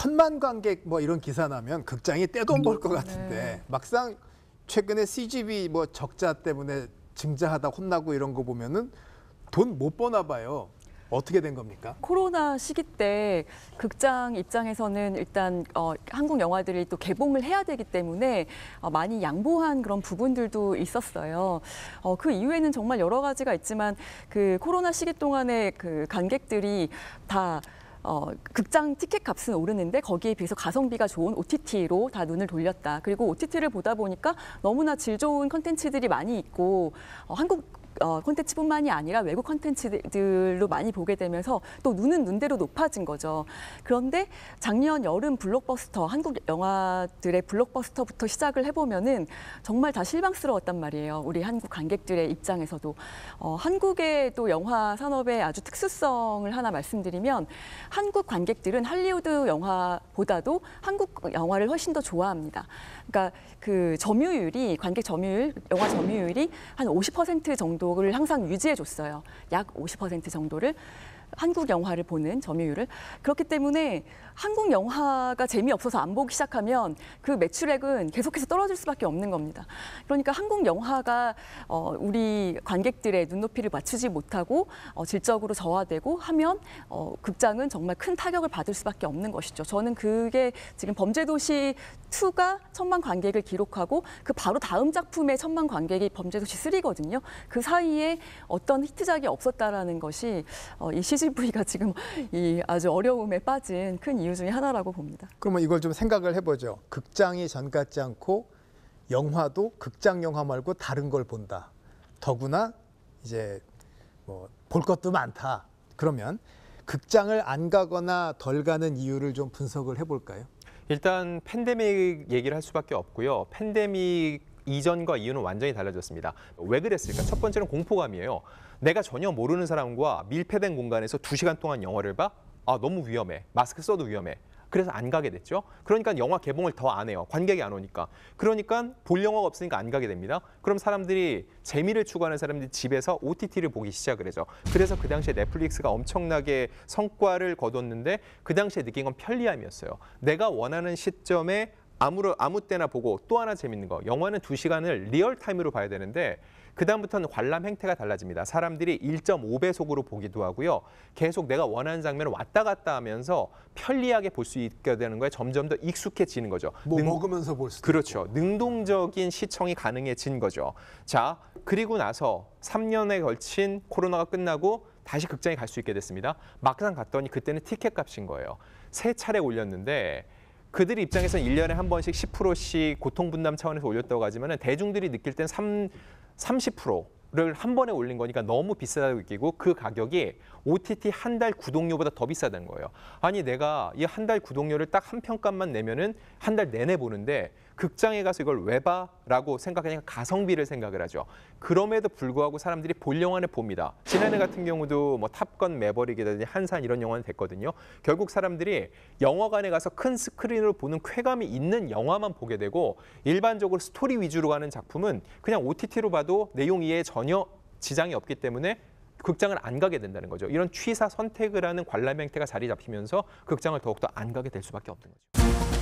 천만 관객 뭐 이런 기사 나면 극장이 떼돈 벌 것 같은데 네. 막상 최근에 CGV 뭐 적자 때문에 증자하다 혼나고 이런 거 보면은 돈못 버나 봐요. 어떻게 된 겁니까? 코로나 시기 때 극장 입장에서는 일단 어, 한국 영화들이 또 개봉을 해야 되기 때문에 어, 많이 양보한 그런 부분들도 있었어요. 어, 그 이후에는 정말 여러 가지가 있지만 그 코로나 시기 동안에 그 관객들이 다 어, 극장 티켓 값은 오르는데 거기에 비해서 가성비가 좋은 OTT로 다 눈을 돌렸다. 그리고 OTT를 보다 보니까 너무나 질 좋은 컨텐츠들이 많이 있고 어, 한국 어, 콘텐츠뿐만이 아니라 외국 콘텐츠들로 많이 보게 되면서 또 눈은 눈대로 높아진 거죠. 그런데 작년 여름 블록버스터 한국 영화들의 블록버스터부터 시작을 해보면은 정말 다 실망스러웠단 말이에요. 우리 한국 관객들의 입장에서도 어, 한국의 또 영화 산업의 아주 특수성을 하나 말씀드리면 한국 관객들은 할리우드 영화보다도 한국 영화를 훨씬 더 좋아합니다. 그러니까 그 점유율이 관객 점유율, 영화 점유율이 한 50% 정도 정도를 항상 유지해줬어요. 약 50% 정도를 한국 영화를 보는 점유율을. 그렇기 때문에 한국 영화가 재미없어서 안 보기 시작하면 그 매출액은 계속해서 떨어질 수밖에 없는 겁니다. 그러니까 한국 영화가 어, 우리 관객들의 눈높이를 맞추지 못하고 어, 질적으로 저하되고 하면 어, 극장은 정말 큰 타격을 받을 수밖에 없는 것이죠. 저는 그게 지금 범죄도시 2가 천만 관객을 기록하고 그 바로 다음 작품의 천만 관객이 범죄도시 3거든요. 그 사이에 어떤 히트작이 없었다라는 것이 어, 이 CGV가 지금 이 아주 어려움에 빠진 큰 이유. 이유 중에 하나라고 봅니다. 그러면 이걸 좀 생각을 해보죠. 극장이 전 같지 않고 영화도 극장 영화 말고 다른 걸 본다. 더구나 이제 뭐 볼 것도 많다. 그러면 극장을 안 가거나 덜 가는 이유를 좀 분석을 해볼까요? 일단 팬데믹 얘기를 할 수밖에 없고요. 팬데믹 이전과 이유는 완전히 달라졌습니다. 왜 그랬을까? 첫 번째는 공포감이에요. 내가 전혀 모르는 사람과 밀폐된 공간에서 두시간 동안 영화를 봐? 아, 너무 위험해. 마스크 써도 위험해. 그래서 안 가게 됐죠. 그러니까 영화 개봉을 더 안 해요. 관객이 안 오니까. 그러니까 볼 영화가 없으니까 안 가게 됩니다. 그럼 사람들이 재미를 추구하는 사람들이 집에서 OTT를 보기 시작을 해죠. 그래서 그 당시에 넷플릭스가 엄청나게 성과를 거뒀는데 그 당시에 느낀 건 편리함이었어요. 내가 원하는 시점에 아무로, 아무 때나 보고 또 하나 재밌는 거 영화는 두시간을 리얼타임으로 봐야 되는데 그다음부터는 관람 행태가 달라집니다. 사람들이 1.5배속으로 보기도 하고요. 계속 내가 원하는 장면을 왔다 갔다 하면서 편리하게 볼 수 있게 되는 거에 점점 더 익숙해지는 거죠. 뭐 능... 먹으면서 볼 수. 그렇죠. 있고. 능동적인 시청이 가능해진 거죠. 자, 그리고 나서 3년에 걸친 코로나가 끝나고 다시 극장에 갈 수 있게 됐습니다. 막상 갔더니 그때는 티켓 값인 거예요. 세 차례 올렸는데 그들 입장에선는 1년에 한 번씩 10%씩 고통 분담 차원에서 올렸다고 하지만 대중들이 느낄 땐 3, 30%를 한 번에 올린 거니까 너무 비싸다고 느끼고 그 가격이 OTT 한 달 구독료보다 더 비싸다는 거예요. 아니 내가 이 한 달 구독료를 딱 한평값만 내면은 한 달 내내 보는데 극장에 가서 이걸 왜 봐? 라고 생각하니까 가성비를 생각을 하죠. 그럼에도 불구하고 사람들이 볼 영화는 봅니다. 지난해 같은 경우도 뭐 탑건 매버릭이라든지 한산 이런 영화는 됐거든요. 결국 사람들이 영화관에 가서 큰 스크린으로 보는 쾌감이 있는 영화만 보게 되고 일반적으로 스토리 위주로 가는 작품은 그냥 OTT로 봐도 내용 이해에 전혀 지장이 없기 때문에 극장을 안 가게 된다는 거죠. 이런 취사 선택을 하는 관람 행태가 자리 잡히면서 극장을 더욱더 안 가게 될 수밖에 없는 거죠.